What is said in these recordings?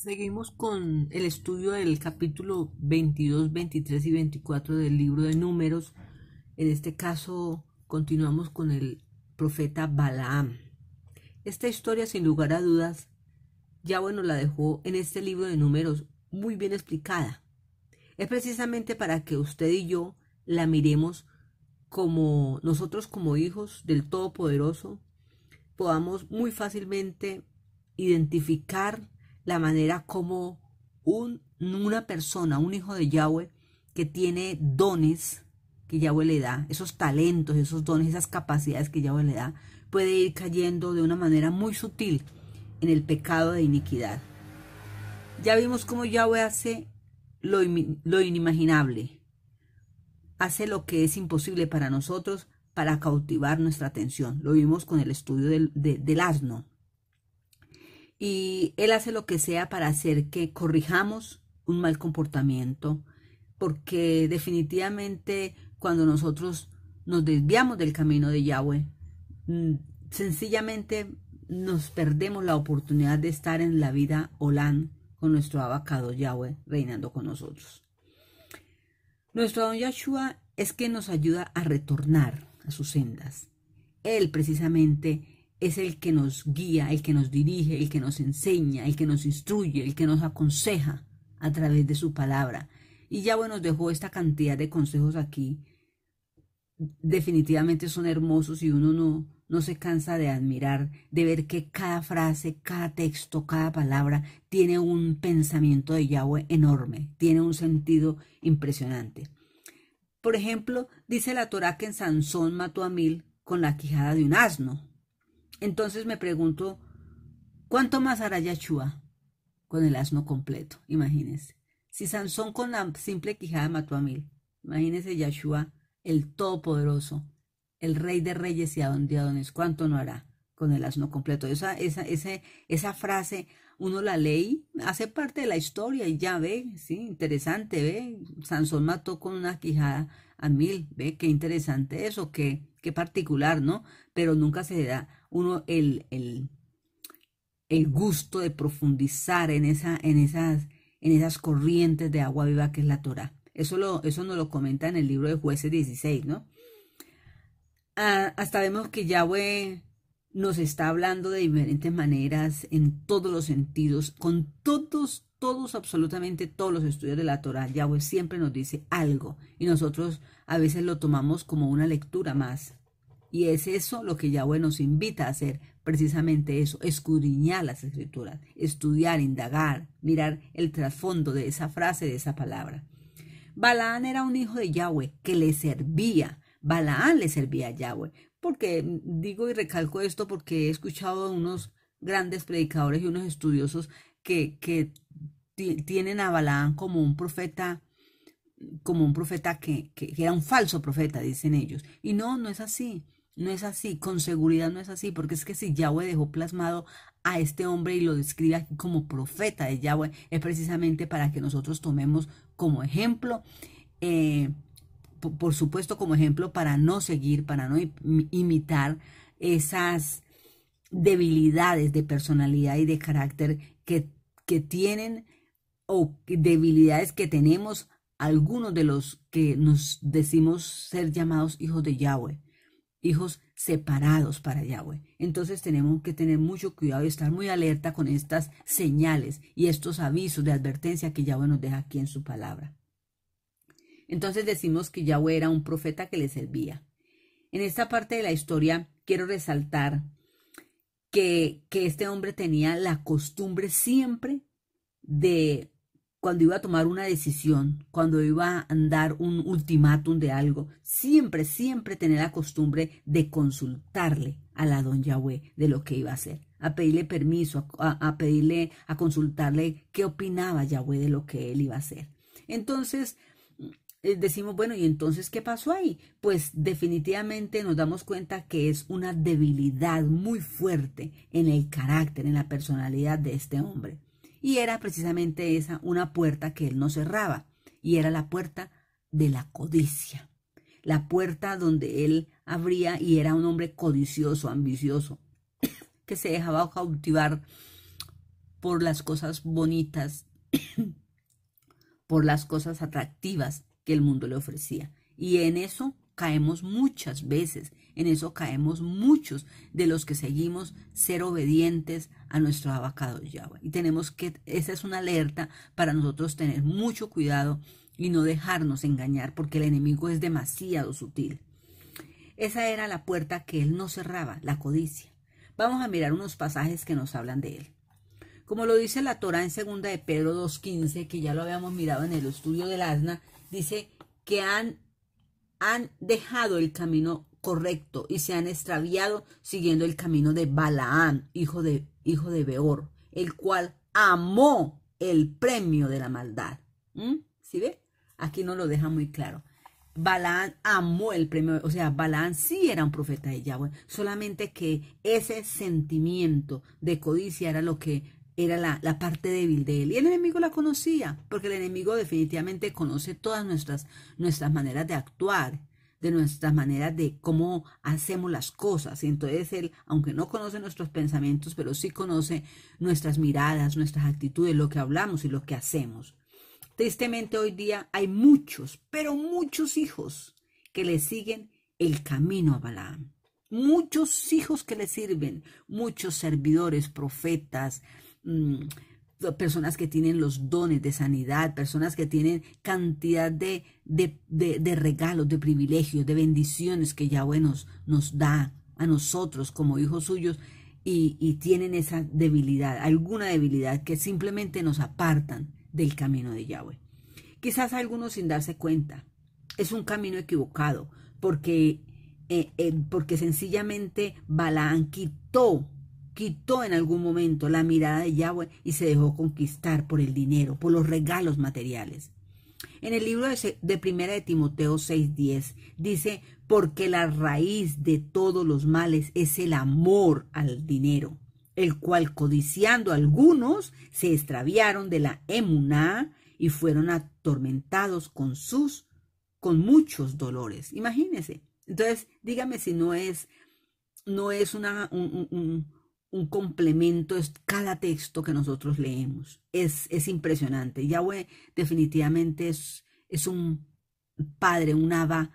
Seguimos con el estudio del capítulo 22, 23 y 24 del libro de números. En este caso continuamos con el profeta Balaam. Esta historia sin lugar a dudas, ya bueno, la dejó en este libro de números muy bien explicada. Es precisamente para que usted y yo la miremos como nosotros como hijos del Todopoderoso podamos muy fácilmente identificar la manera como un, una persona, un hijo de Yahweh, que tiene dones que Yahweh le da, esos talentos, esos dones, esas capacidades que Yahweh le da, puede ir cayendo de una manera muy sutil en el pecado de iniquidad. Ya vimos cómo Yahweh hace lo, lo inimaginable, hace lo que es imposible para nosotros para cautivar nuestra atención. Lo vimos con el estudio del, del asno, y Él hace lo que sea para hacer que corrijamos un mal comportamiento, porque definitivamente cuando nosotros nos desviamos del camino de Yahweh, mm, sencillamente nos perdemos la oportunidad de estar en la vida Olán con nuestro abacado Yahweh reinando con nosotros. Nuestro don Yahshua es que nos ayuda a retornar a sus sendas. Él precisamente es el que nos guía, el que nos dirige, el que nos enseña, el que nos instruye, el que nos aconseja a través de su palabra. Y Yahweh nos dejó esta cantidad de consejos aquí. Definitivamente son hermosos y uno no, no se cansa de admirar, de ver que cada frase, cada texto, cada palabra tiene un pensamiento de Yahweh enorme, tiene un sentido impresionante. Por ejemplo, dice la Torá que en Sansón mató a mil con la quijada de un asno. Entonces me pregunto, ¿cuánto más hará Yahshua con el asno completo? Imagínense. Si Sansón con la simple quijada mató a mil, imagínense Yahshua, el Todopoderoso, el Rey de Reyes y Adón Adones, ¿cuánto no hará con el asno completo? Esa, esa, esa, esa frase uno la ley hace parte de la historia y ya ve, sí, interesante, ve, Sansón mató con una quijada a mil, ve, qué interesante eso, qué, qué particular, ¿no? Pero nunca se da uno el, gusto de profundizar en, esa, en, esas, en esas corrientes de agua viva que es la Torah. Eso, eso nos lo comenta en el libro de jueces 16, ¿no? Ah, hasta vemos que Yahweh nos está hablando de diferentes maneras, en todos los sentidos, con todos, todos, absolutamente todos los estudios de la Torah. Yahweh siempre nos dice algo y nosotros a veces lo tomamos como una lectura más. Y es eso lo que Yahweh nos invita a hacer, precisamente eso, escudriñar las escrituras, estudiar, indagar, mirar el trasfondo de esa frase, de esa palabra. Balaán era un hijo de Yahweh que le servía. Balaán le servía a Yahweh. Porque mm, digo y recalco esto porque he escuchado a unos grandes predicadores y unos estudiosos que, que tienen a Balaán como un profeta como un profeta que, que, era un falso profeta, dicen ellos. Y no, no es así. No es así, con seguridad no es así, porque es que si Yahweh dejó plasmado a este hombre y lo describe aquí como profeta de Yahweh, es precisamente para que nosotros tomemos como ejemplo, eh, por supuesto como ejemplo para no seguir, para no imitar esas debilidades de personalidad y de carácter que, que tienen o debilidades que tenemos algunos de los que nos decimos ser llamados hijos de Yahweh hijos separados para Yahweh. Entonces tenemos que tener mucho cuidado y estar muy alerta con estas señales y estos avisos de advertencia que Yahweh nos deja aquí en su palabra. Entonces decimos que Yahweh era un profeta que le servía. En esta parte de la historia quiero resaltar que, que este hombre tenía la costumbre siempre de cuando iba a tomar una decisión, cuando iba a dar un ultimátum de algo, siempre, siempre tener la costumbre de consultarle a la don Yahweh de lo que iba a hacer, a pedirle permiso, a pedirle, a consultarle qué opinaba Yahweh de lo que él iba a hacer. Entonces, eh, decimos, bueno, ¿y entonces qué pasó ahí? Pues definitivamente nos damos cuenta que es una debilidad muy fuerte en el carácter, en la personalidad de este hombre. Y era precisamente esa una puerta que él no cerraba, y era la puerta de la codicia, la puerta donde él abría y era un hombre codicioso, ambicioso, que se dejaba cautivar por las cosas bonitas, por las cosas atractivas que el mundo le ofrecía. Y en eso caemos muchas veces en eso caemos muchos de los que seguimos ser obedientes a nuestro abacado Yahweh. Y tenemos que, esa es una alerta para nosotros tener mucho cuidado y no dejarnos engañar porque el enemigo es demasiado sutil. Esa era la puerta que él no cerraba, la codicia. Vamos a mirar unos pasajes que nos hablan de él. Como lo dice la Torah en segunda de Pedro 2.15, que ya lo habíamos mirado en el estudio del asna, dice que han, han dejado el camino correcto y se han extraviado siguiendo el camino de Balaán hijo de, hijo de Beor, el cual amó el premio de la maldad. ¿Mm? ¿Sí ve? Aquí no lo deja muy claro. Balaán amó el premio, o sea, Balaán sí era un profeta de Yahweh, solamente que ese sentimiento de codicia era lo que era la, parte débil de él. Y el enemigo la conocía, porque el enemigo definitivamente conoce todas nuestras, nuestras maneras de actuar de nuestras manera de cómo hacemos las cosas. Y entonces Él, aunque no conoce nuestros pensamientos, pero sí conoce nuestras miradas, nuestras actitudes, lo que hablamos y lo que hacemos. Tristemente hoy día hay muchos, pero muchos hijos que le siguen el camino a Balaam. Muchos hijos que le sirven, muchos servidores, profetas, mm, personas que tienen los dones de sanidad, personas que tienen cantidad de, de, regalos, de privilegios, de bendiciones que Yahweh nos, nos da a nosotros como hijos suyos y, tienen esa debilidad, alguna debilidad que simplemente nos apartan del camino de Yahweh. Quizás algunos sin darse cuenta. Es un camino equivocado porque, eh, eh, porque sencillamente Balaam quitó quitó en algún momento la mirada de Yahweh y se dejó conquistar por el dinero, por los regalos materiales. En el libro de, Primera de Timoteo 6:10 dice, porque la raíz de todos los males es el amor al dinero, el cual codiciando algunos se extraviaron de la emuná y fueron atormentados con sus con muchos dolores. Imagínense. Entonces, dígame si no es no es una, un complemento es cada texto que nosotros leemos. Es, es impresionante. Yahweh definitivamente es, es un padre, un abba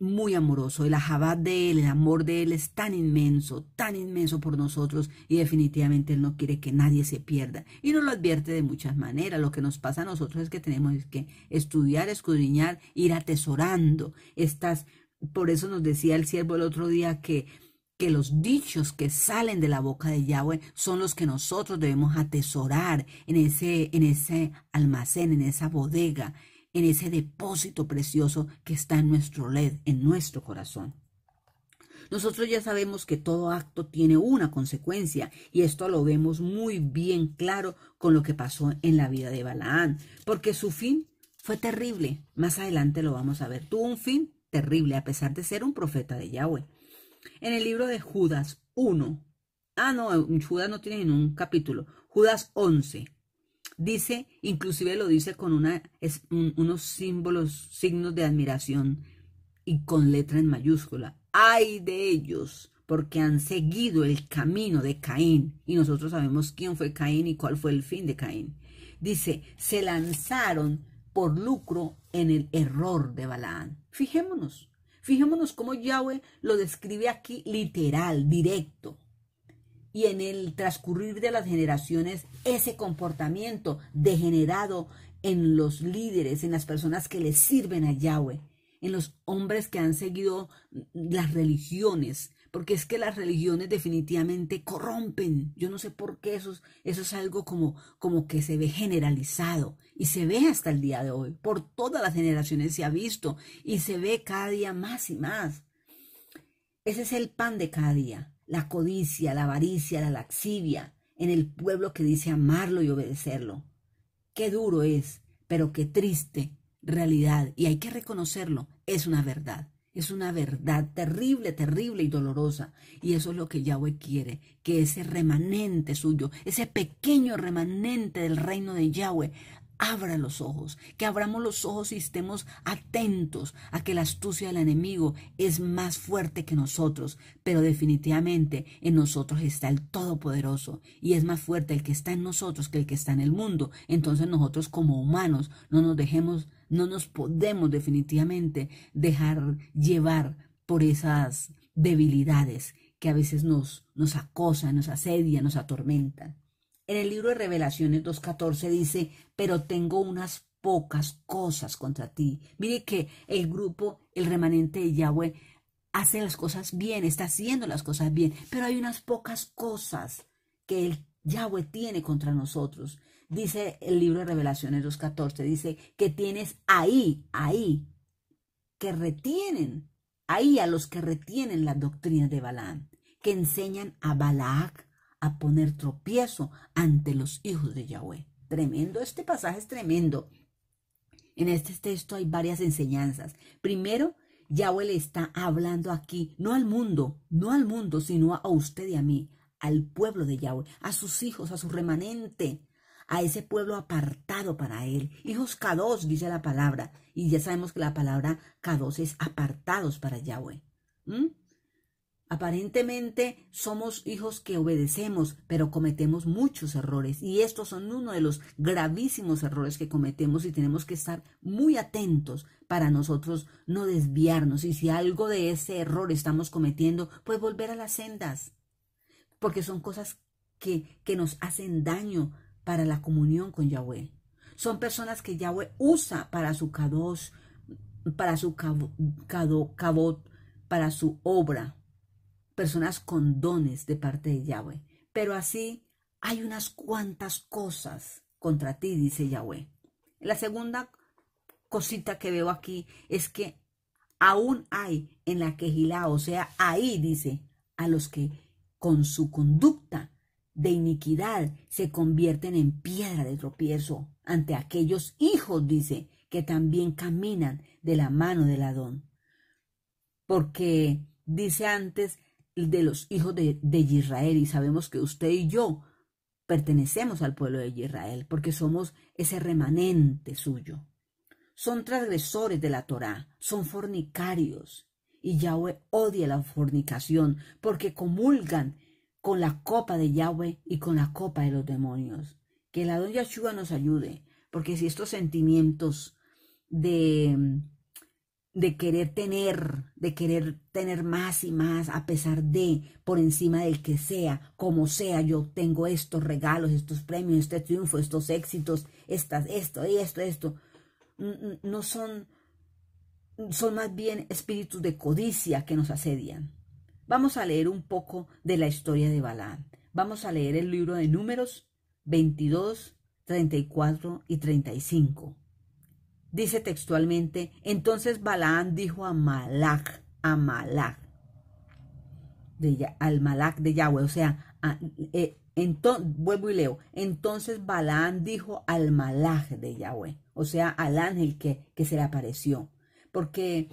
muy amoroso. El ajabat de él, el amor de él es tan inmenso, tan inmenso por nosotros y definitivamente él no quiere que nadie se pierda. Y nos lo advierte de muchas maneras. Lo que nos pasa a nosotros es que tenemos que estudiar, escudriñar, ir atesorando estas... Por eso nos decía el siervo el otro día que que los dichos que salen de la boca de Yahweh son los que nosotros debemos atesorar en ese, en ese almacén, en esa bodega, en ese depósito precioso que está en nuestro led, en nuestro corazón. Nosotros ya sabemos que todo acto tiene una consecuencia y esto lo vemos muy bien claro con lo que pasó en la vida de Balaán, porque su fin fue terrible. Más adelante lo vamos a ver. Tuvo un fin terrible a pesar de ser un profeta de Yahweh. En el libro de Judas 1. Ah, no, Judas no tiene ningún un capítulo. Judas 11. Dice, inclusive lo dice con una, unos símbolos, signos de admiración y con letra en mayúscula. Ay de ellos, porque han seguido el camino de Caín. Y nosotros sabemos quién fue Caín y cuál fue el fin de Caín. Dice, se lanzaron por lucro en el error de Balaán. Fijémonos, Fijémonos cómo Yahweh lo describe aquí literal, directo. Y en el transcurrir de las generaciones, ese comportamiento degenerado en los líderes, en las personas que le sirven a Yahweh, en los hombres que han seguido las religiones, porque es que las religiones definitivamente corrompen. Yo no sé por qué eso, es algo como, como que se ve generalizado y se ve hasta el día de hoy. Por todas las generaciones se ha visto y se ve cada día más y más. Ese es el pan de cada día, la codicia, la avaricia, la laxivia en el pueblo que dice amarlo y obedecerlo. Qué duro es, pero qué triste realidad y hay que reconocerlo, es una verdad. Es una verdad terrible, terrible y dolorosa. Y eso es lo que Yahweh quiere, que ese remanente suyo, ese pequeño remanente del reino de Yahweh, abra los ojos, que abramos los ojos y estemos atentos a que la astucia del enemigo es más fuerte que nosotros, pero definitivamente en nosotros está el Todopoderoso y es más fuerte el que está en nosotros que el que está en el mundo. Entonces nosotros como humanos no nos dejemos no nos podemos definitivamente dejar llevar por esas debilidades que a veces nos, nos acosan, nos asedian, nos atormentan. En el libro de Revelaciones 2.14 dice, pero tengo unas pocas cosas contra ti. Mire que el grupo, el remanente de Yahweh, hace las cosas bien, está haciendo las cosas bien, pero hay unas pocas cosas que el Yahweh tiene contra nosotros. Dice el libro de Revelaciones 2.14, dice que tienes ahí, ahí, que retienen, ahí a los que retienen la doctrina de Balaam, que enseñan a Balaac a poner tropiezo ante los hijos de Yahweh. Tremendo, este pasaje es tremendo. En este texto hay varias enseñanzas. Primero, Yahweh le está hablando aquí, no al mundo, no al mundo, sino a usted y a mí, al pueblo de Yahweh, a sus hijos, a su remanente, a ese pueblo apartado para él. Hijos Kados, dice la palabra, y ya sabemos que la palabra Kados es apartados para Yahweh. Aparentemente somos hijos que obedecemos, pero cometemos muchos errores y estos son uno de los gravísimos errores que cometemos y tenemos que estar muy atentos para nosotros no desviarnos y si algo de ese error estamos cometiendo, pues volver a las sendas, porque son cosas que, que nos hacen daño para la comunión con Yahweh. Son personas que Yahweh usa para su kadosh, para su cabo, cabot, para su obra. Personas con dones de parte de Yahweh. Pero así hay unas cuantas cosas contra ti, dice Yahweh. La segunda cosita que veo aquí es que aún hay en la quejilá, o sea, ahí dice, a los que con su conducta de iniquidad se convierten en piedra de tropiezo ante aquellos hijos, dice, que también caminan de la mano del Adón. Porque dice antes de los hijos de, Israel, y sabemos que usted y yo pertenecemos al pueblo de Israel, porque somos ese remanente suyo. Son transgresores de la Torá, son fornicarios, y Yahweh odia la fornicación, porque comulgan con la copa de Yahweh y con la copa de los demonios. Que la doña Yahshua nos ayude, porque si estos sentimientos de, de querer tener, de querer tener más y más, a pesar de, por encima del que sea, como sea, yo tengo estos regalos, estos premios, este triunfo, estos éxitos, estas, esto, esto, esto, no son, son más bien espíritus de codicia que nos asedian. Vamos a leer un poco de la historia de Balaam. Vamos a leer el libro de números 22, 34 y 35. Dice textualmente, entonces Balaam dijo a Malak, a Malak, al Malak de Yahweh, o sea, eh, vuelvo y leo. Entonces Balaam dijo al Malak de Yahweh, o sea, al ángel que, que se le apareció. Porque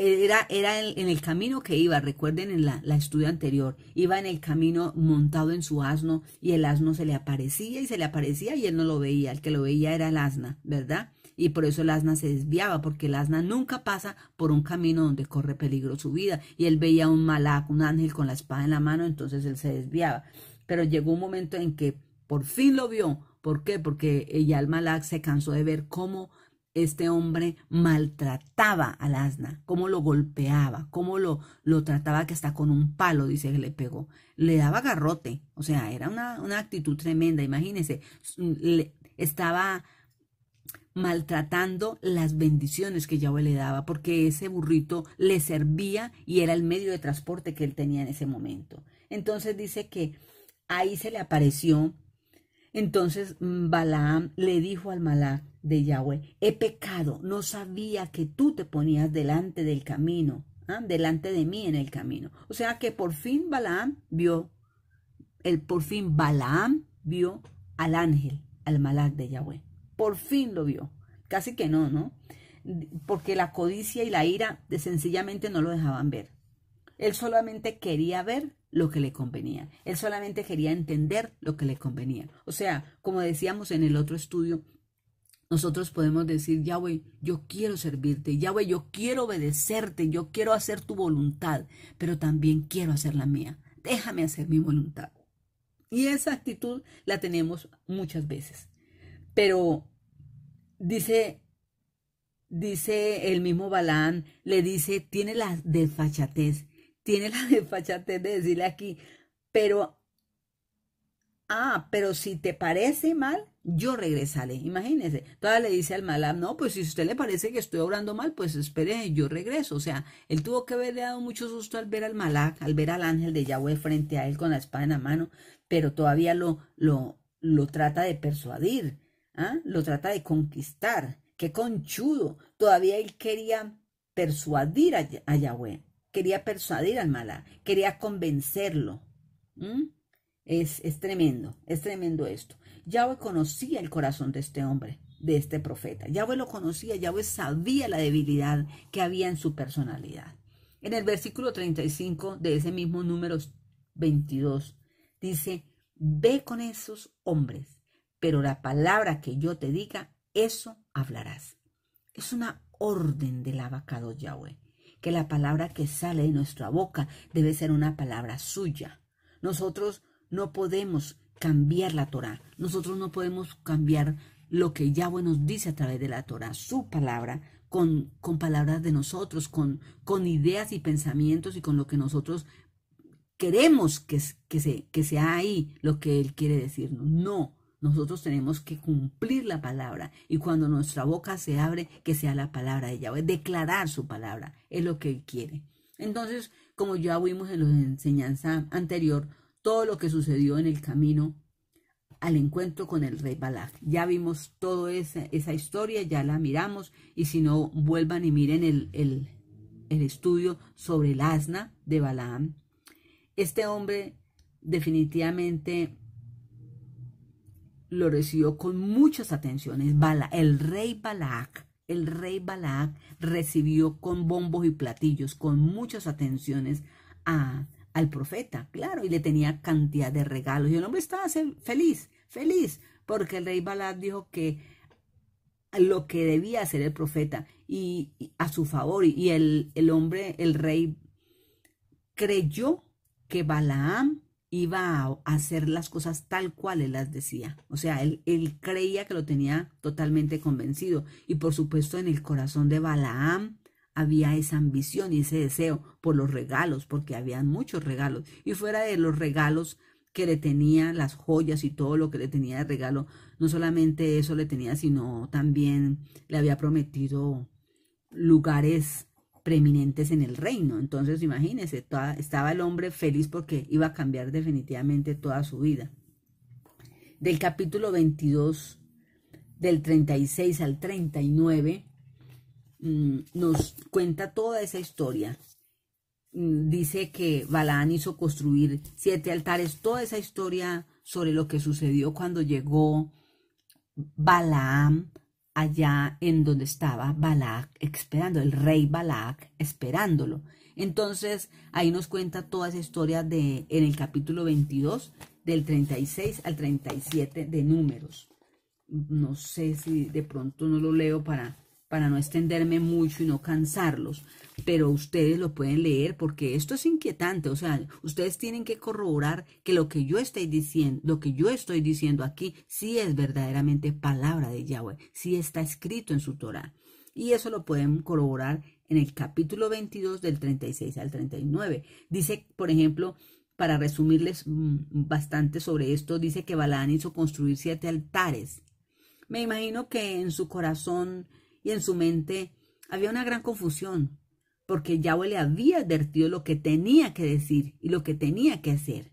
era, era en, el camino que iba, recuerden en la, la, estudio anterior, iba en el camino montado en su asno y el asno se le aparecía y se le aparecía y él no lo veía, el que lo veía era el asna, ¿verdad? Y por eso el asna se desviaba, porque el asna nunca pasa por un camino donde corre peligro su vida. Y él veía un malac, un ángel con la espada en la mano, entonces él se desviaba. Pero llegó un momento en que por fin lo vio. ¿Por qué? Porque ya el malac se cansó de ver cómo este hombre maltrataba al asna, cómo lo golpeaba, cómo lo, lo trataba que hasta con un palo, dice que le pegó, le daba garrote, o sea, era una, actitud tremenda, imagínense, estaba maltratando las bendiciones que Yahweh le daba, porque ese burrito le servía y era el medio de transporte que él tenía en ese momento. Entonces dice que ahí se le apareció. Entonces Balaam le dijo al Malak, de Yahweh. He pecado, no sabía que tú te ponías delante del camino, ¿ah? delante de mí en el camino. O sea que por fin Balaam vio, el por fin Balaam vio al ángel, al malak de Yahweh. Por fin lo vio. Casi que no, ¿no? Porque la codicia y la ira sencillamente no lo dejaban ver. Él solamente quería ver lo que le convenía. Él solamente quería entender lo que le convenía. O sea, como decíamos en el otro estudio, nosotros podemos decir, Yahweh, yo quiero servirte, Yahweh, yo quiero obedecerte, yo quiero hacer tu voluntad, pero también quiero hacer la mía. Déjame hacer mi voluntad. Y esa actitud la tenemos muchas veces. Pero dice, dice el mismo Balán, le dice, tiene la desfachatez, tiene la desfachatez de decirle aquí, pero, ah, pero si te parece mal, yo regresaré. imagínese, todavía le dice al Malá: no, pues si usted le parece que estoy obrando mal, pues espere, yo regreso. O sea, él tuvo que haberle dado mucho susto al ver al Malak, al ver al ángel de Yahweh frente a él con la espada en la mano, pero todavía lo, lo, lo trata de persuadir, ¿ah? lo trata de conquistar. Qué conchudo. Todavía él quería persuadir a, Yahweh, quería persuadir al Malá, quería convencerlo. Es, tremendo, es tremendo esto. Yahweh conocía el corazón de este hombre, de este profeta. Yahweh lo conocía, Yahweh sabía la debilidad que había en su personalidad. En el versículo 35 de ese mismo número 22 dice, ve con esos hombres, pero la palabra que yo te diga, eso hablarás. Es una orden del abacado Yahweh, que la palabra que sale de nuestra boca debe ser una palabra suya. Nosotros no podemos cambiar la Torah. Nosotros no podemos cambiar lo que Yahweh nos dice a través de la Torah, su palabra, con, palabras de nosotros, con, ideas y pensamientos y con lo que nosotros queremos que, que, se, que sea ahí lo que Él quiere decirnos. No, nosotros tenemos que cumplir la palabra y cuando nuestra boca se abre, que sea la palabra de Yahweh, declarar su palabra, es lo que Él quiere. Entonces, como ya vimos en la enseñanza anterior, todo lo que sucedió en el camino al encuentro con el rey Balak. Ya vimos toda esa, historia, ya la miramos, y si no, vuelvan y miren el, el estudio sobre el asna de Balaam. Este hombre definitivamente lo recibió con muchas atenciones. el rey Balak el rey Balak recibió con bombos y platillos, con muchas atenciones a, al profeta, claro, y le tenía cantidad de regalos. Y el hombre estaba feliz, feliz, porque el rey Balad dijo que lo que debía hacer el profeta y, a su favor. Y el, hombre, el rey, creyó que Balaam iba a hacer las cosas tal cual él las decía. O sea, él, él creía que lo tenía totalmente convencido. Y por supuesto en el corazón de Balaam había esa ambición y ese deseo por los regalos, porque había muchos regalos. Y fuera de los regalos que le tenía, las joyas y todo lo que le tenía de regalo, no solamente eso le tenía, sino también le había prometido lugares preeminentes en el reino. Entonces, imagínense, estaba el hombre feliz porque iba a cambiar definitivamente toda su vida. Del capítulo 22, del 36 al 39, Mm, nos cuenta toda esa historia. Mm, dice que Balaán hizo construir siete altares, toda esa historia sobre lo que sucedió cuando llegó Balaam allá en donde estaba Balac esperando, el rey Balac esperándolo. Entonces ahí nos cuenta toda esa historia de, en el capítulo 22, del 36 al 37 de números. No sé si de pronto no lo leo para para no extenderme mucho y no cansarlos, pero ustedes lo pueden leer porque esto es inquietante, o sea, ustedes tienen que corroborar que lo que yo estoy diciendo, lo que yo estoy diciendo aquí sí es verdaderamente palabra de Yahweh, sí está escrito en su Torah. Y eso lo pueden corroborar en el capítulo 22 del 36 al 39. Dice, por ejemplo, para resumirles mm, bastante sobre esto, dice que Balaán hizo construir siete altares. Me imagino que en su corazón y en su mente había una gran confusión, porque Yahweh le había advertido lo que tenía que decir y lo que tenía que hacer.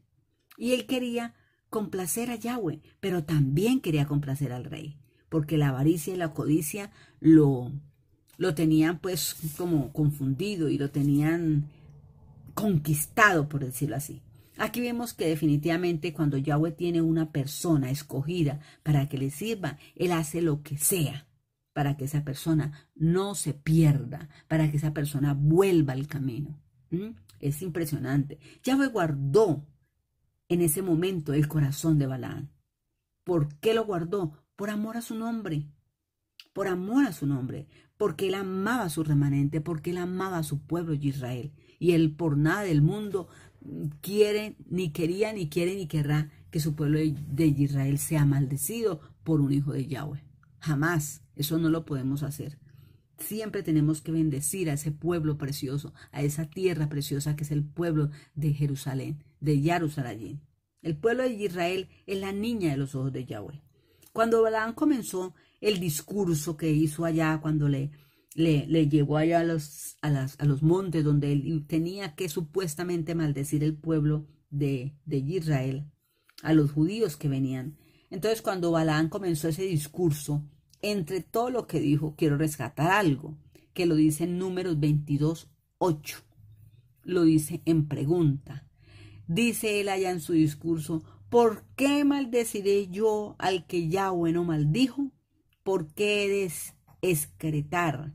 Y él quería complacer a Yahweh, pero también quería complacer al rey, porque la avaricia y la codicia lo, lo tenían pues como confundido y lo tenían conquistado, por decirlo así. Aquí vemos que definitivamente cuando Yahweh tiene una persona escogida para que le sirva, él hace lo que sea para que esa persona no se pierda, para que esa persona vuelva al camino. ¿Mm? Es impresionante. Yahweh guardó en ese momento el corazón de Balaam. ¿Por qué lo guardó? Por amor a su nombre. Por amor a su nombre. Porque él amaba a su remanente, porque él amaba a su pueblo de Israel. Y él por nada del mundo quiere, ni quería, ni quiere, ni querrá que su pueblo de Israel sea maldecido por un hijo de Yahweh. Jamás. Eso no lo podemos hacer. Siempre tenemos que bendecir a ese pueblo precioso, a esa tierra preciosa que es el pueblo de Jerusalén, de Jerusalén. El pueblo de Israel es la niña de los ojos de Yahweh. Cuando Balaam comenzó el discurso que hizo allá, cuando le, le, le llevó allá a los, a, las, a los, montes donde él tenía que supuestamente maldecir el pueblo de, de Israel, a los judíos que venían. Entonces cuando Balaam comenzó ese discurso, entre todo lo que dijo, quiero rescatar algo, que lo dice en números 22, 8. Lo dice en pregunta. Dice él allá en su discurso, ¿por qué maldeciré yo al que Yahweh no maldijo? ¿Por qué eres excretar,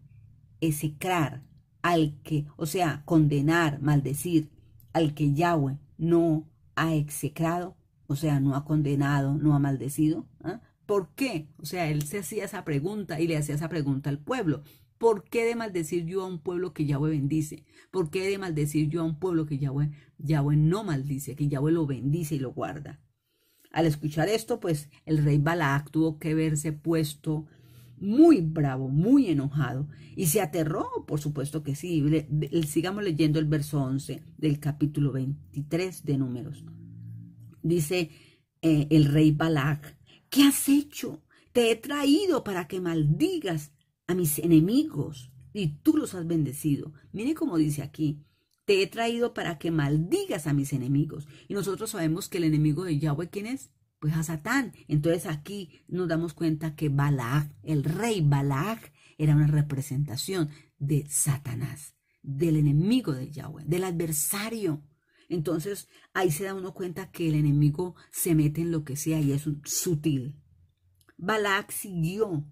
execrar, al que, o sea, condenar, maldecir, al que Yahweh no ha execrado, o sea, no ha condenado, no ha maldecido? ¿Por qué? O sea, él se hacía esa pregunta y le hacía esa pregunta al pueblo. ¿Por qué de maldecir yo a un pueblo que Yahweh bendice? ¿Por qué de maldecir yo a un pueblo que Yahweh, Yahweh no maldice, que Yahweh lo bendice y lo guarda? Al escuchar esto, pues el rey Balac tuvo que verse puesto muy bravo, muy enojado, y se aterró, por supuesto que sí. sigamos leyendo el verso 11 del capítulo 23 de Números. Dice eh, el rey Balac, ¿Qué has hecho? Te he traído para que maldigas a mis enemigos y tú los has bendecido. Mire cómo dice aquí. Te he traído para que maldigas a mis enemigos. Y nosotros sabemos que el enemigo de Yahweh, ¿quién es? Pues a Satán. Entonces aquí nos damos cuenta que Balaak, el rey Balaak, era una representación de Satanás, del enemigo de Yahweh, del adversario. Entonces ahí se da uno cuenta que el enemigo se mete en lo que sea y es sutil. Balak siguió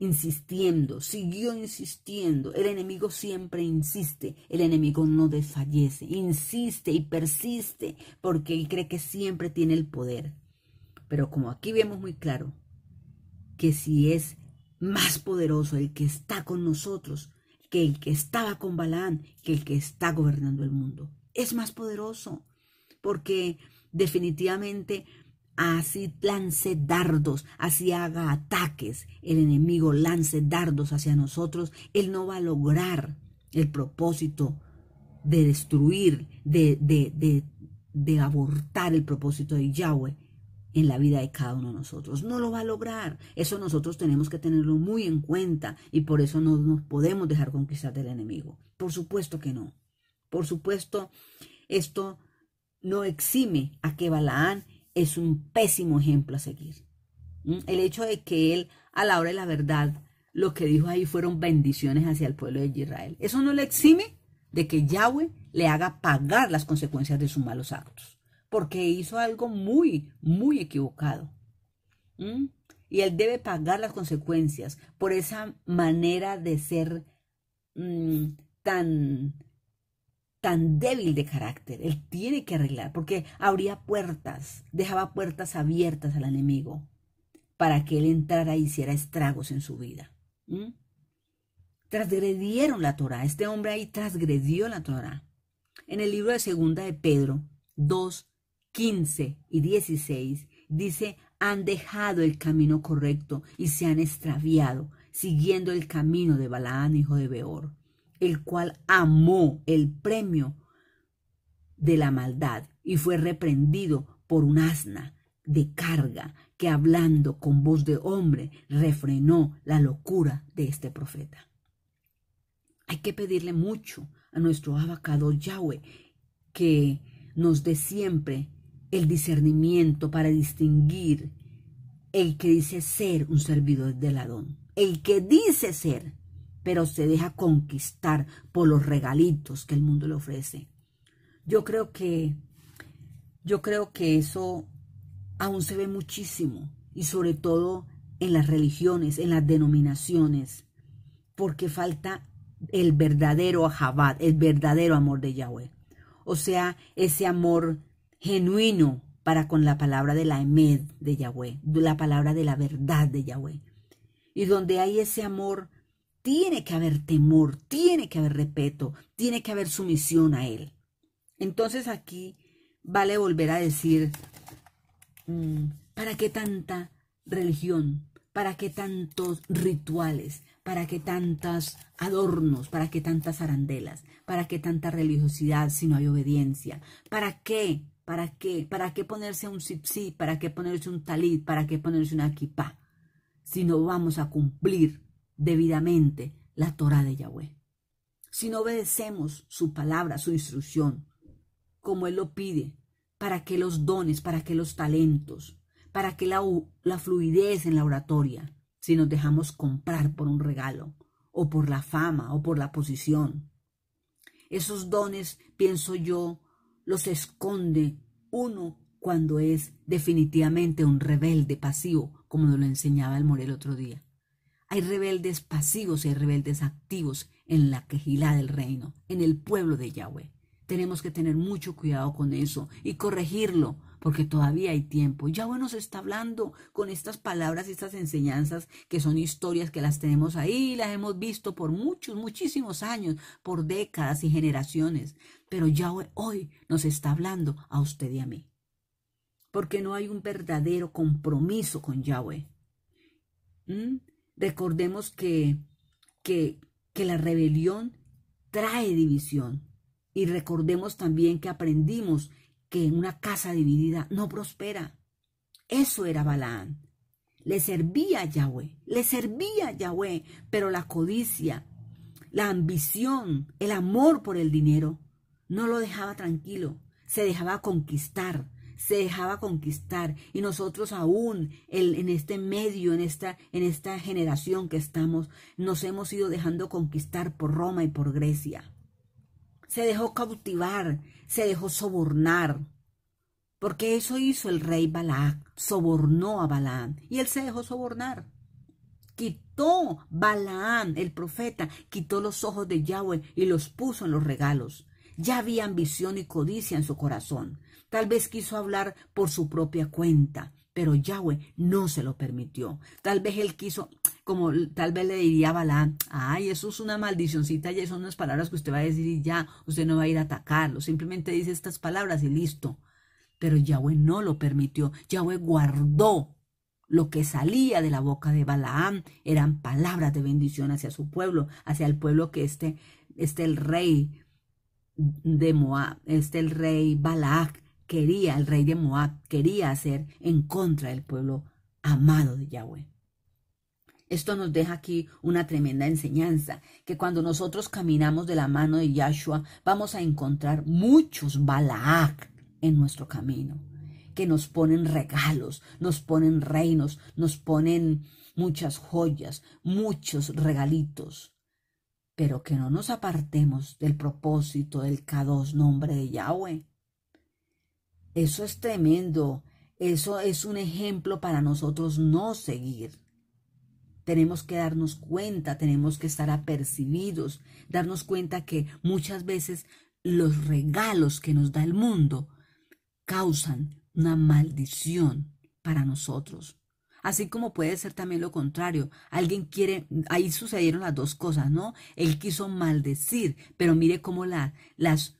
insistiendo, siguió insistiendo. El enemigo siempre insiste, el enemigo no desfallece, insiste y persiste porque él cree que siempre tiene el poder. Pero como aquí vemos muy claro que si es más poderoso el que está con nosotros que el que estaba con Balak, que el que está gobernando el mundo es más poderoso, porque definitivamente así lance dardos, así haga ataques, el enemigo lance dardos hacia nosotros, él no va a lograr el propósito de destruir, de, de, de, abortar el propósito de Yahweh en la vida de cada uno de nosotros. No lo va a lograr. Eso nosotros tenemos que tenerlo muy en cuenta y por eso no nos podemos dejar conquistar del enemigo. Por supuesto que no. Por supuesto, esto no exime a que Balaán es un pésimo ejemplo a seguir. ¿Mm? El hecho de que él, a la hora de la verdad, lo que dijo ahí fueron bendiciones hacia el pueblo de Israel. Eso no le exime de que Yahweh le haga pagar las consecuencias de sus malos actos, porque hizo algo muy, muy equivocado. ¿Mm? Y él debe pagar las consecuencias por esa manera de ser mm, tan tan débil de carácter. Él tiene que arreglar porque abría puertas, dejaba puertas abiertas al enemigo para que él entrara y e hiciera estragos en su vida. ¿Mm? Trasgredieron la Torah. Este hombre ahí transgredió la Torah. En el libro de Segunda de Pedro 2, 15 y 16 dice, han dejado el camino correcto y se han extraviado, siguiendo el camino de Balaán, hijo de Beor el cual amó el premio de la maldad y fue reprendido por un asna de carga que hablando con voz de hombre refrenó la locura de este profeta. Hay que pedirle mucho a nuestro abacado Yahweh que nos dé siempre el discernimiento para distinguir el que dice ser un servidor del Adón, el que dice ser pero se deja conquistar por los regalitos que el mundo le ofrece. Yo creo que, yo creo que eso aún se ve muchísimo y sobre todo en las religiones, en las denominaciones, porque falta el verdadero ahabad, el verdadero amor de Yahweh. O sea, ese amor genuino para con la palabra de la Emed de Yahweh, la palabra de la verdad de Yahweh. Y donde hay ese amor tiene que haber temor, tiene que haber respeto, tiene que haber sumisión a Él. Entonces aquí vale volver a decir, mm, ¿para qué tanta religión? ¿Para qué tantos rituales? ¿Para qué tantos adornos? ¿Para qué tantas arandelas? ¿Para qué tanta religiosidad si no hay obediencia? ¿Para qué? ¿Para qué? ¿Para qué ponerse un sipsi? ¿Para qué ponerse un talit? ¿Para qué ponerse una kipá? Si no vamos a cumplir debidamente la Torah de Yahweh. Si no obedecemos su palabra, su instrucción, como Él lo pide, para que los dones, para que los talentos, para que la, la fluidez en la oratoria, si nos dejamos comprar por un regalo, o por la fama, o por la posición. Esos dones, pienso yo, los esconde uno cuando es definitivamente un rebelde pasivo, como nos lo enseñaba el Morel otro día. Hay rebeldes pasivos y hay rebeldes activos en la quejilá del reino, en el pueblo de Yahweh. Tenemos que tener mucho cuidado con eso y corregirlo, porque todavía hay tiempo. Yahweh nos está hablando con estas palabras, y estas enseñanzas, que son historias que las tenemos ahí, las hemos visto por muchos, muchísimos años, por décadas y generaciones. Pero Yahweh hoy nos está hablando a usted y a mí, porque no hay un verdadero compromiso con Yahweh. ¿Mm? Recordemos que, que, la rebelión trae división. Y recordemos también que aprendimos que una casa dividida no prospera. Eso era Balán Le servía a Yahweh, le servía a Yahweh, pero la codicia, la ambición, el amor por el dinero no lo dejaba tranquilo, se dejaba conquistar se dejaba conquistar y nosotros aún en este medio, en esta, en esta generación que estamos, nos hemos ido dejando conquistar por Roma y por Grecia. Se dejó cautivar, se dejó sobornar, porque eso hizo el rey Balac, sobornó a Balaam y él se dejó sobornar. Quitó Balaam, el profeta, quitó los ojos de Yahweh y los puso en los regalos ya había ambición y codicia en su corazón. Tal vez quiso hablar por su propia cuenta, pero Yahweh no se lo permitió. Tal vez él quiso, como tal vez le diría a Balán, ay, eso es una maldicioncita ya son unas palabras que usted va a decir ya, usted no va a ir a atacarlo, simplemente dice estas palabras y listo. Pero Yahweh no lo permitió, Yahweh guardó lo que salía de la boca de Balaam eran palabras de bendición hacia su pueblo, hacia el pueblo que este, este el rey de Moab, este el rey Balac quería, el rey de Moab quería hacer en contra del pueblo amado de Yahweh. Esto nos deja aquí una tremenda enseñanza, que cuando nosotros caminamos de la mano de Yahshua, vamos a encontrar muchos Balaak en nuestro camino, que nos ponen regalos, nos ponen reinos, nos ponen muchas joyas, muchos regalitos, pero que no nos apartemos del propósito del k nombre de Yahweh. Eso es tremendo. Eso es un ejemplo para nosotros no seguir. Tenemos que darnos cuenta, tenemos que estar apercibidos, darnos cuenta que muchas veces los regalos que nos da el mundo causan una maldición para nosotros así como puede ser también lo contrario. Alguien quiere, ahí sucedieron las dos cosas, ¿no? Él quiso maldecir, pero mire cómo las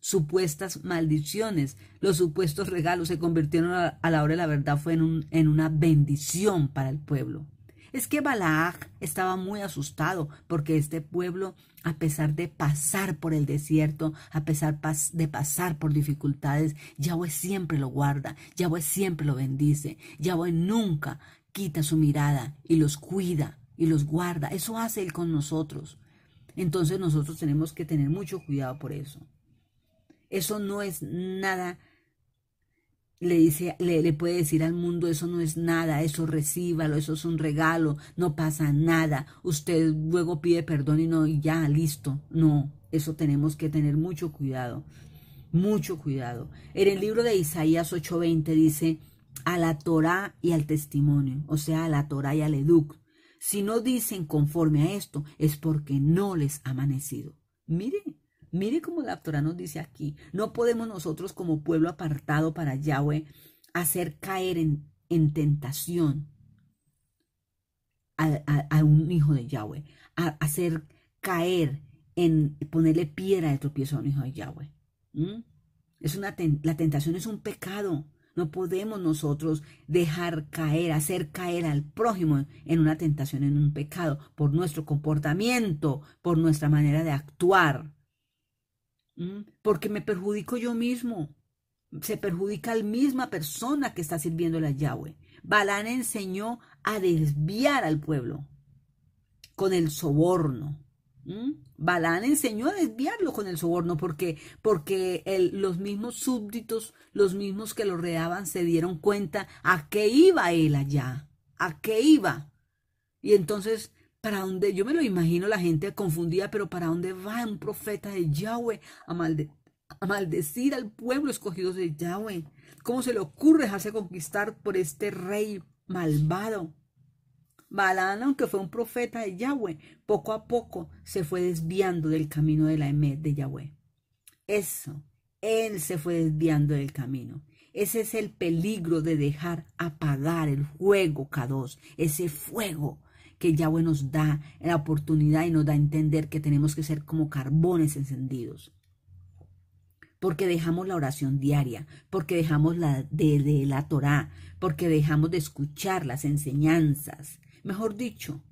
supuestas maldiciones, los supuestos regalos se convirtieron a, la hora de la verdad, fue en, en una bendición para el pueblo. Es que Balaak estaba muy asustado porque este pueblo, a pesar de pasar por el desierto, a pesar de pasar por dificultades, Yahweh siempre lo guarda, Yahweh siempre lo bendice, Yahweh nunca quita su mirada y los cuida y los guarda. Eso hace Él con nosotros. Entonces nosotros tenemos que tener mucho cuidado por eso. Eso no es nada, le, dice, le, puede decir al mundo, eso no es nada, eso recíbalo, eso es un regalo, no pasa nada. Usted luego pide perdón y no, y ya, listo. No, eso tenemos que tener mucho cuidado, mucho cuidado. En el libro de Isaías 8:20 dice, a la Torá y al testimonio, o sea, a la Torá y al Educ. Si no dicen conforme a esto, es porque no les ha amanecido. Mire, mire como la Torá nos dice aquí, no podemos nosotros como pueblo apartado para Yahweh hacer caer en, tentación a, un hijo de Yahweh, hacer caer en ponerle piedra de tropiezo a un hijo de Yahweh. ¿Mm? Es una la tentación es un pecado no podemos nosotros dejar caer, hacer caer al prójimo en una tentación, en un pecado, por nuestro comportamiento, por nuestra manera de actuar. ¿Mm? Porque me perjudico yo mismo. Se perjudica la misma persona que está sirviendo a Yahweh. Balán enseñó a desviar al pueblo con el soborno, Balán enseñó a desviarlo con el soborno porque, porque los mismos súbditos, los mismos que lo rodeaban, se dieron cuenta a qué iba él allá, a qué iba. Y entonces, ¿para dónde? Yo me lo imagino la gente confundida, pero ¿para dónde va un profeta de Yahweh a, a maldecir al pueblo escogido de Yahweh? ¿Cómo se le ocurre dejarse conquistar por este rey malvado? Balán, aunque fue un profeta de Yahweh, poco a poco se fue desviando del camino de la Emet de Yahweh. Eso, él se fue desviando del camino. Ese es el peligro de dejar apagar el fuego, K2, ese fuego que Yahweh nos da la oportunidad y nos da a entender que tenemos que ser como carbones encendidos. Porque dejamos la oración diaria, porque dejamos la de, la Torá, porque dejamos de escuchar las enseñanzas, Mejor dicho,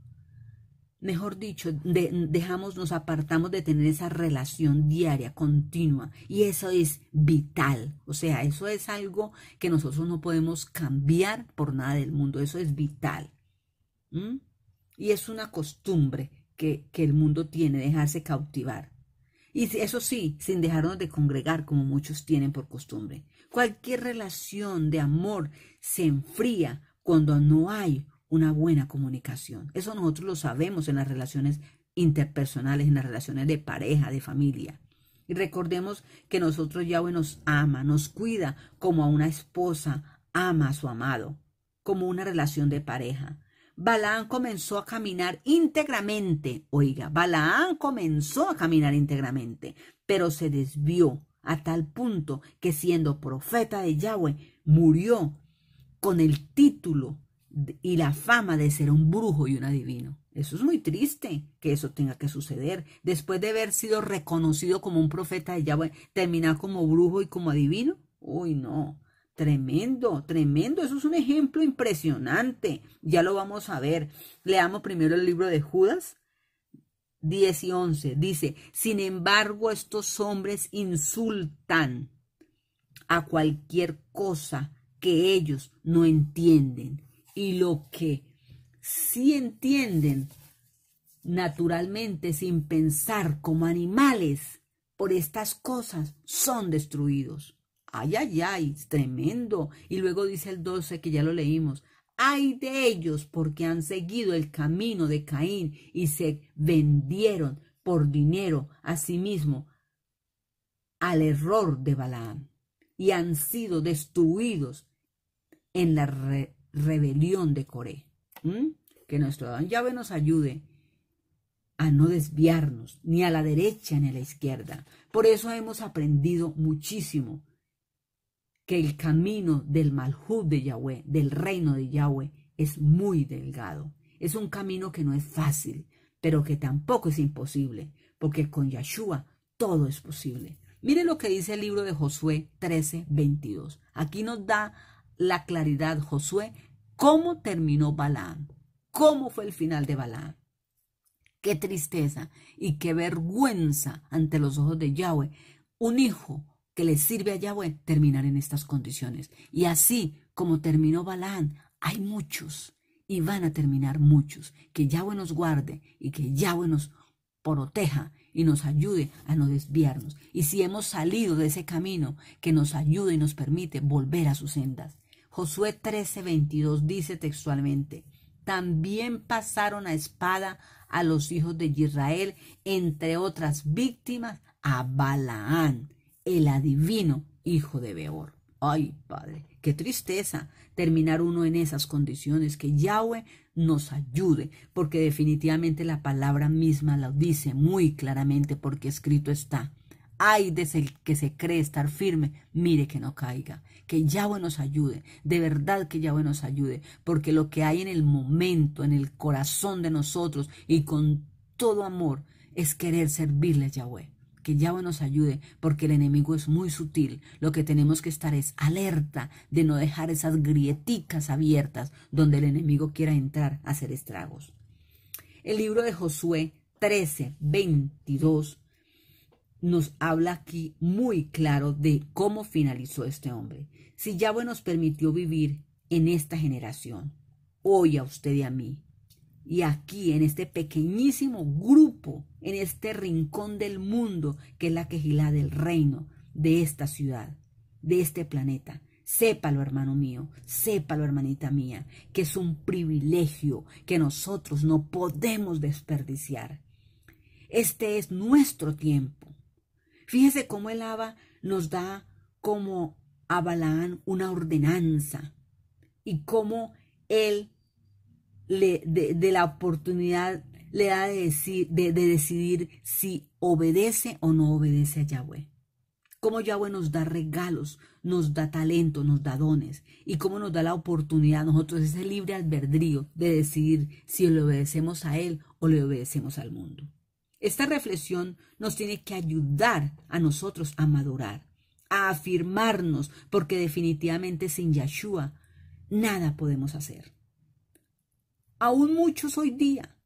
mejor dicho, dejamos, nos apartamos de tener esa relación diaria, continua. Y eso es vital. O sea, eso es algo que nosotros no podemos cambiar por nada del mundo. Eso es vital. Y es una costumbre que, que el mundo tiene, dejarse cautivar. Y eso sí, sin dejarnos de congregar como muchos tienen por costumbre. Cualquier relación de amor se enfría cuando no hay una buena comunicación. Eso nosotros lo sabemos en las relaciones interpersonales, en las relaciones de pareja, de familia. Y recordemos que nosotros Yahweh nos ama, nos cuida como a una esposa ama a su amado, como una relación de pareja. Balaán comenzó a caminar íntegramente. Oiga, Balaán comenzó a caminar íntegramente, pero se desvió a tal punto que siendo profeta de Yahweh murió con el título y la fama de ser un brujo y un adivino. Eso es muy triste que eso tenga que suceder. Después de haber sido reconocido como un profeta de Yahweh, terminar como brujo y como adivino. Uy, no. Tremendo, tremendo. Eso es un ejemplo impresionante. Ya lo vamos a ver. Leamos primero el libro de Judas, 10 y 11. Dice, sin embargo, estos hombres insultan a cualquier cosa que ellos no entienden y lo que sí entienden naturalmente sin pensar como animales por estas cosas son destruidos. Ay, ay, ay, es tremendo. Y luego dice el 12 que ya lo leímos. Ay de ellos porque han seguido el camino de Caín y se vendieron por dinero a sí mismo al error de Balaam y han sido destruidos en la red rebelión de Coré. Que nuestro Adán Yahweh nos ayude a no desviarnos ni a la derecha ni a la izquierda. Por eso hemos aprendido muchísimo que el camino del Malhud de Yahweh, del reino de Yahweh, es muy delgado. Es un camino que no es fácil, pero que tampoco es imposible, porque con Yeshua todo es posible. Mire lo que dice el libro de Josué 13.22 Aquí nos da la claridad Josué cómo terminó Balaam, cómo fue el final de Balaam. Qué tristeza y qué vergüenza ante los ojos de Yahweh. Un hijo que le sirve a Yahweh terminar en estas condiciones. Y así como terminó Balaam, hay muchos y van a terminar muchos. Que Yahweh nos guarde y que Yahweh nos proteja y nos ayude a no desviarnos. Y si hemos salido de ese camino, que nos ayude y nos permite volver a sus sendas. Josué 13:22 dice textualmente, también pasaron a espada a los hijos de Israel, entre otras víctimas, a Balaán, el adivino hijo de Beor. Ay, Padre, qué tristeza terminar uno en esas condiciones, que Yahweh nos ayude, porque definitivamente la palabra misma lo dice muy claramente, porque escrito está. Ay, desde el que se cree estar firme, mire que no caiga. Que Yahweh nos ayude, de verdad que Yahweh nos ayude, porque lo que hay en el momento, en el corazón de nosotros y con todo amor, es querer servirle a Yahweh. Que Yahweh nos ayude, porque el enemigo es muy sutil. Lo que tenemos que estar es alerta de no dejar esas grieticas abiertas donde el enemigo quiera entrar a hacer estragos. El libro de Josué 13, 22 nos habla aquí muy claro de cómo finalizó este hombre. Si Yahweh nos permitió vivir en esta generación, hoy a usted y a mí, y aquí en este pequeñísimo grupo, en este rincón del mundo que es la quejilá del reino, de esta ciudad, de este planeta. Sépalo, hermano mío, sépalo, hermanita mía, que es un privilegio que nosotros no podemos desperdiciar. Este es nuestro tiempo. Fíjese cómo el Abba nos da como a Balaán una ordenanza y cómo él le, de, la oportunidad le da de, decir, de, decidir si obedece o no obedece a Yahweh. Cómo Yahweh nos da regalos, nos da talento, nos da dones y cómo nos da la oportunidad nosotros ese libre albedrío de decidir si le obedecemos a Él o le obedecemos al mundo. Esta reflexión nos tiene que ayudar a nosotros a madurar, a afirmarnos, porque definitivamente sin Yeshua nada podemos hacer. Aún muchos hoy día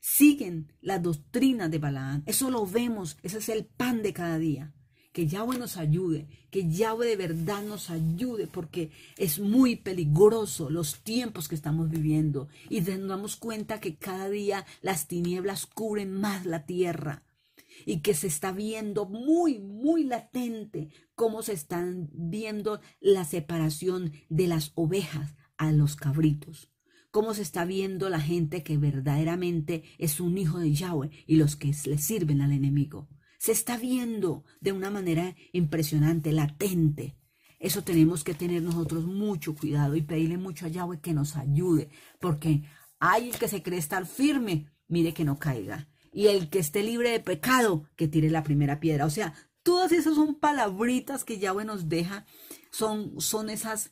siguen la doctrina de Balaam. Eso lo vemos, ese es el pan de cada día que Yahweh nos ayude, que Yahweh de verdad nos ayude, porque es muy peligroso los tiempos que estamos viviendo y nos damos cuenta que cada día las tinieblas cubren más la tierra y que se está viendo muy, muy latente cómo se están viendo la separación de las ovejas a los cabritos cómo se está viendo la gente que verdaderamente es un hijo de Yahweh y los que le sirven al enemigo. Se está viendo de una manera impresionante, latente. Eso tenemos que tener nosotros mucho cuidado y pedirle mucho a Yahweh que nos ayude, porque hay el que se cree estar firme, mire que no caiga. Y el que esté libre de pecado, que tire la primera piedra. O sea, todas esas son palabritas que Yahweh nos deja, son, son esas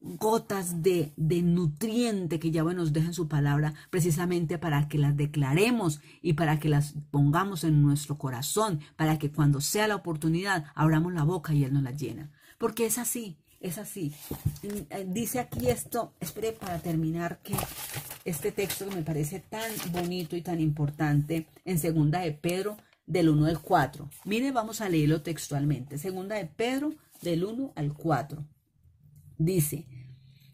gotas de, de nutriente que Yahweh nos deja en su palabra, precisamente para que las declaremos y para que las pongamos en nuestro corazón, para que cuando sea la oportunidad abramos la boca y Él nos la llena. Porque es así, es así. Eh, dice aquí esto, espere para terminar que este texto que me parece tan bonito y tan importante en segunda de Pedro del 1 al 4. Mire, vamos a leerlo textualmente. Segunda de Pedro del 1 al 4 dice,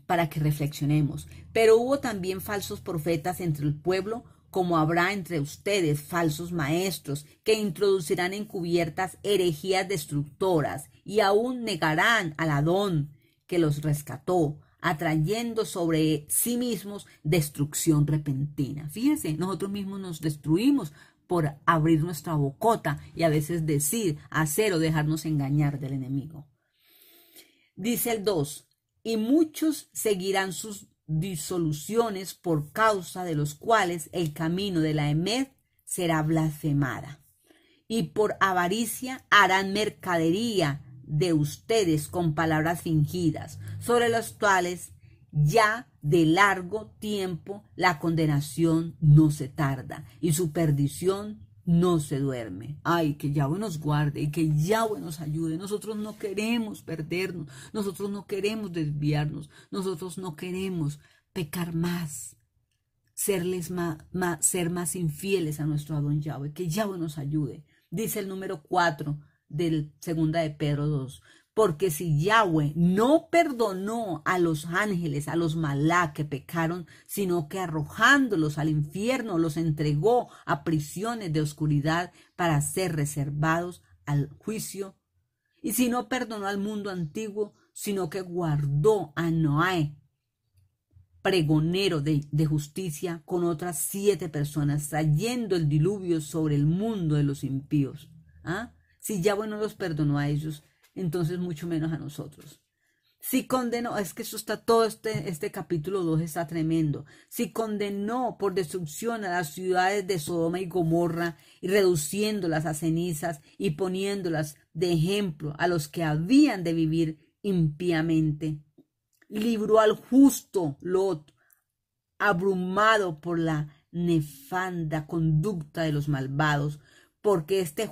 para que reflexionemos. Pero hubo también falsos profetas entre el pueblo, como habrá entre ustedes falsos maestros, que introducirán encubiertas herejías destructoras y aún negarán al Adón que los rescató, atrayendo sobre sí mismos destrucción repentina. Fíjense, nosotros mismos nos destruimos por abrir nuestra bocota y a veces decir, hacer o dejarnos engañar del enemigo. Dice el 2, y muchos seguirán sus disoluciones por causa de los cuales el camino de la Emed será blasfemada. Y por avaricia harán mercadería de ustedes con palabras fingidas, sobre las cuales ya de largo tiempo la condenación no se tarda y su perdición no se duerme. Ay, que Yahweh nos guarde y que Yahweh nos ayude. Nosotros no queremos perdernos, nosotros no queremos desviarnos, nosotros no queremos pecar más, serles más, ser más infieles a nuestro Adón Yahweh. Que Yahweh nos ayude. Dice el número 4 del segunda de Pedro 2. Porque si Yahweh no perdonó a los ángeles, a los malá que pecaron, sino que arrojándolos al infierno los entregó a prisiones de oscuridad para ser reservados al juicio, y si no perdonó al mundo antiguo, sino que guardó a Noé, pregonero de, justicia, con otras siete personas, trayendo el diluvio sobre el mundo de los impíos. ¿Ah? Si Yahweh no los perdonó a ellos, entonces mucho menos a nosotros. Si condenó, es que eso está todo este, este capítulo 2 está tremendo. Si condenó por destrucción a las ciudades de Sodoma y Gomorra y reduciéndolas a cenizas y poniéndolas de ejemplo a los que habían de vivir impíamente. Libró al justo Lot, abrumado por la nefanda conducta de los malvados, porque este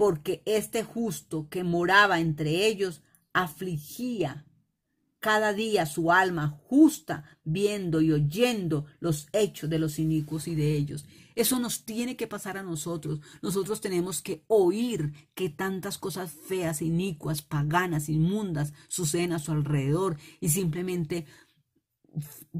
porque este justo que moraba entre ellos afligía cada día su alma justa, viendo y oyendo los hechos de los inicuos y de ellos. Eso nos tiene que pasar a nosotros. Nosotros tenemos que oír que tantas cosas feas, inicuas, paganas, inmundas suceden a su alrededor y simplemente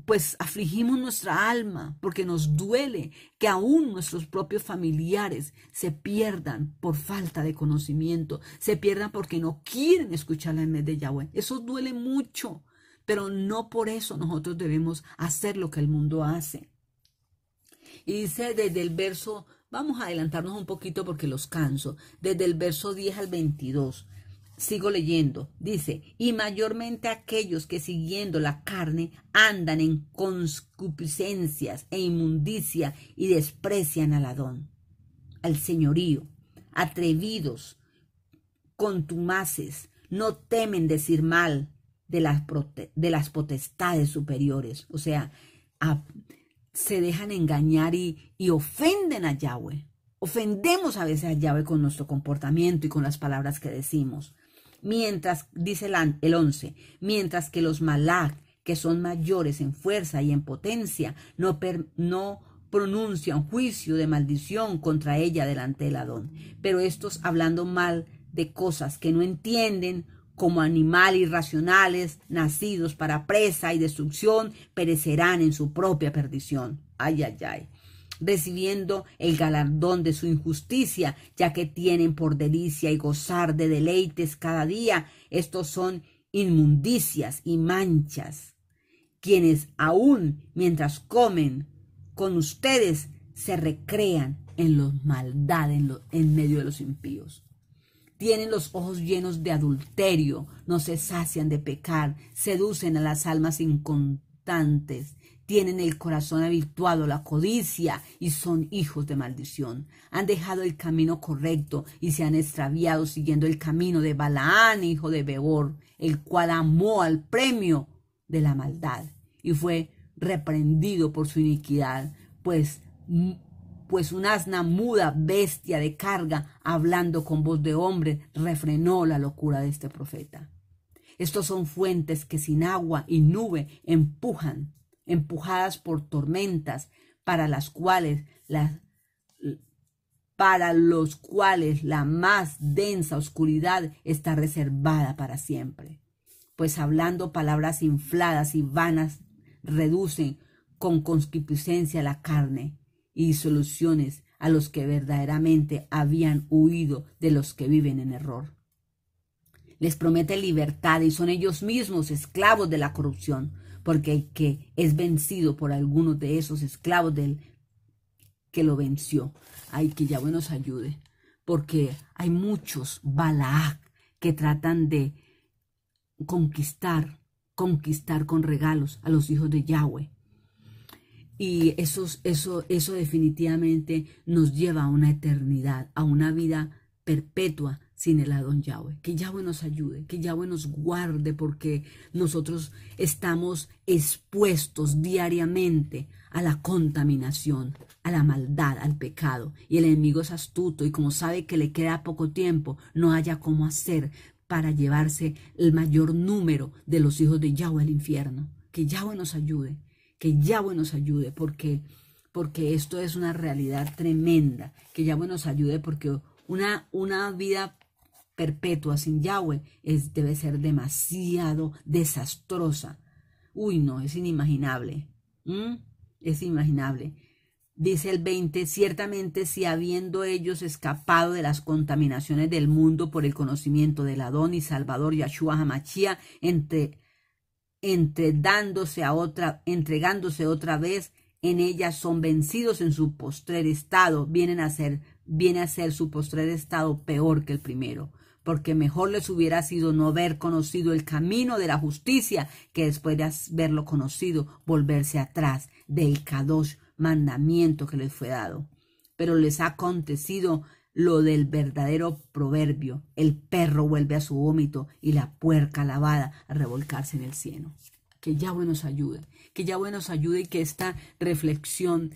pues afligimos nuestra alma porque nos duele que aún nuestros propios familiares se pierdan por falta de conocimiento, se pierdan porque no quieren escuchar la vez de Yahweh. Eso duele mucho, pero no por eso nosotros debemos hacer lo que el mundo hace. Y dice desde el verso, vamos a adelantarnos un poquito porque los canso, desde el verso 10 al 22. Sigo leyendo. Dice, y mayormente aquellos que siguiendo la carne andan en concupiscencias e inmundicia y desprecian al Adón, al señorío, atrevidos, contumaces, no temen decir mal de las, de las potestades superiores. O sea, se dejan engañar y, y ofenden a Yahweh. Ofendemos a veces a Yahweh con nuestro comportamiento y con las palabras que decimos mientras, dice el 11, mientras que los malak, que son mayores en fuerza y en potencia, no, no pronuncian juicio de maldición contra ella delante del Adón. Pero estos hablando mal de cosas que no entienden, como animales irracionales, nacidos para presa y destrucción, perecerán en su propia perdición. Ay, ay, ay recibiendo el galardón de su injusticia, ya que tienen por delicia y gozar de deleites cada día. Estos son inmundicias y manchas, quienes aún mientras comen con ustedes se recrean en los maldad en, en medio de los impíos. Tienen los ojos llenos de adulterio, no se sacian de pecar, seducen a las almas incontantes, tienen el corazón habituado a la codicia y son hijos de maldición. Han dejado el camino correcto y se han extraviado siguiendo el camino de Balaán, hijo de Beor, el cual amó al premio de la maldad y fue reprendido por su iniquidad, pues mm, pues un asna muda, bestia de carga, hablando con voz de hombre, refrenó la locura de este profeta. Estos son fuentes que sin agua y nube empujan empujadas por tormentas, para las cuales para los cuales la más densa oscuridad está reservada para siempre. Pues hablando palabras infladas y vanas reducen con concupiscencia la carne y soluciones a los que verdaderamente habían huido de los que viven en error les promete libertad y son ellos mismos esclavos de la corrupción, porque que es vencido por algunos de esos esclavos del que lo venció. Ay, que Yahweh nos ayude, porque hay muchos Balaak que tratan de conquistar, conquistar con regalos a los hijos de Yahweh. Y eso, eso, eso definitivamente nos lleva a una eternidad, a una vida perpetua sin el Adon Yahweh. Que Yahweh nos ayude, que Yahweh nos guarde, porque nosotros estamos expuestos diariamente a la contaminación, a la maldad, al pecado. Y el enemigo es astuto y como sabe que le queda poco tiempo, no haya cómo hacer para llevarse el mayor número de los hijos de Yahweh al infierno. Que Yahweh nos ayude, que Yahweh nos ayude, porque porque esto es una realidad tremenda. Que Yahweh nos ayude porque una, una vida perpetua sin Yahweh es, debe ser demasiado desastrosa. Uy, no, es inimaginable. Es inimaginable. Dice el 20, ciertamente si habiendo ellos escapado de las contaminaciones del mundo por el conocimiento de Adón y Salvador Yahshua Hamachia, entre, entre a otra, entregándose otra vez, en ellas son vencidos en su postrer estado, vienen a ser, viene a ser su postrer estado peor que el primero porque mejor les hubiera sido no haber conocido el camino de la justicia que después de haberlo conocido volverse atrás del Kadosh mandamiento que les fue dado. Pero les ha acontecido lo del verdadero proverbio, el perro vuelve a su vómito y la puerca lavada a revolcarse en el cielo. Que Yahweh nos ayude, que Yahweh nos ayude y que esta reflexión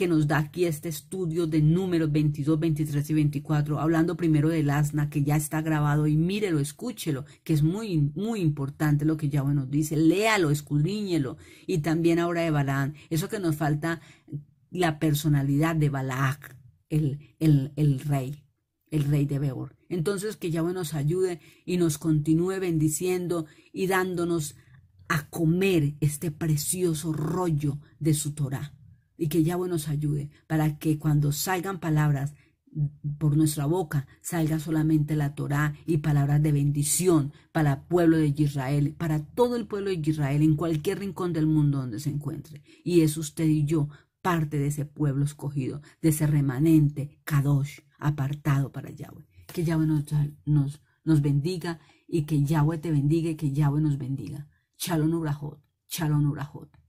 que nos da aquí este estudio de números 22, 23 y 24, hablando primero del asna que ya está grabado y mírelo, escúchelo, que es muy, muy importante lo que Yahweh nos dice, léalo, escudriñelo y también ahora de Balaam, eso que nos falta, la personalidad de Balaak, el, el, el rey, el rey de Beor. Entonces que Yahweh nos ayude y nos continúe bendiciendo y dándonos a comer este precioso rollo de su Torah y que Yahweh nos ayude para que cuando salgan palabras por nuestra boca salga solamente la Torá y palabras de bendición para el pueblo de Israel, para todo el pueblo de Israel en cualquier rincón del mundo donde se encuentre. Y es usted y yo parte de ese pueblo escogido, de ese remanente Kadosh apartado para Yahweh. Que Yahweh nos, nos, bendiga y que Yahweh te bendiga y que Yahweh nos bendiga. Shalom Urahot, Shalom Urahot.